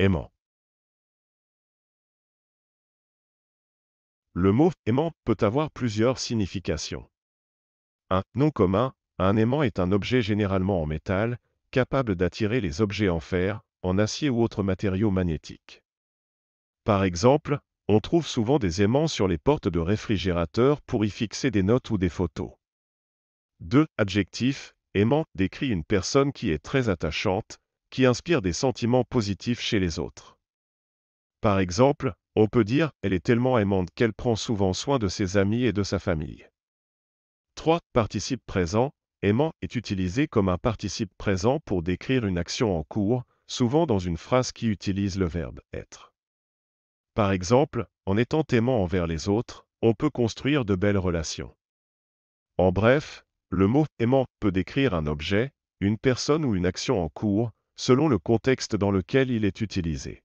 aimant. Le mot aimant peut avoir plusieurs significations. Un nom commun, un aimant est un objet généralement en métal, capable d'attirer les objets en fer, en acier ou autres matériaux magnétiques. Par exemple, on trouve souvent des aimants sur les portes de réfrigérateurs pour y fixer des notes ou des photos. 2. Adjectif, aimant décrit une personne qui est très attachante, qui inspire des sentiments positifs chez les autres. Par exemple, on peut dire ⁇ Elle est tellement aimante qu'elle prend souvent soin de ses amis et de sa famille ⁇ 3. Participe présent. Aimant est utilisé comme un participe présent pour décrire une action en cours, souvent dans une phrase qui utilise le verbe être. Par exemple, en étant aimant envers les autres, on peut construire de belles relations. En bref, le mot aimant peut décrire un objet, une personne ou une action en cours, selon le contexte dans lequel il est utilisé.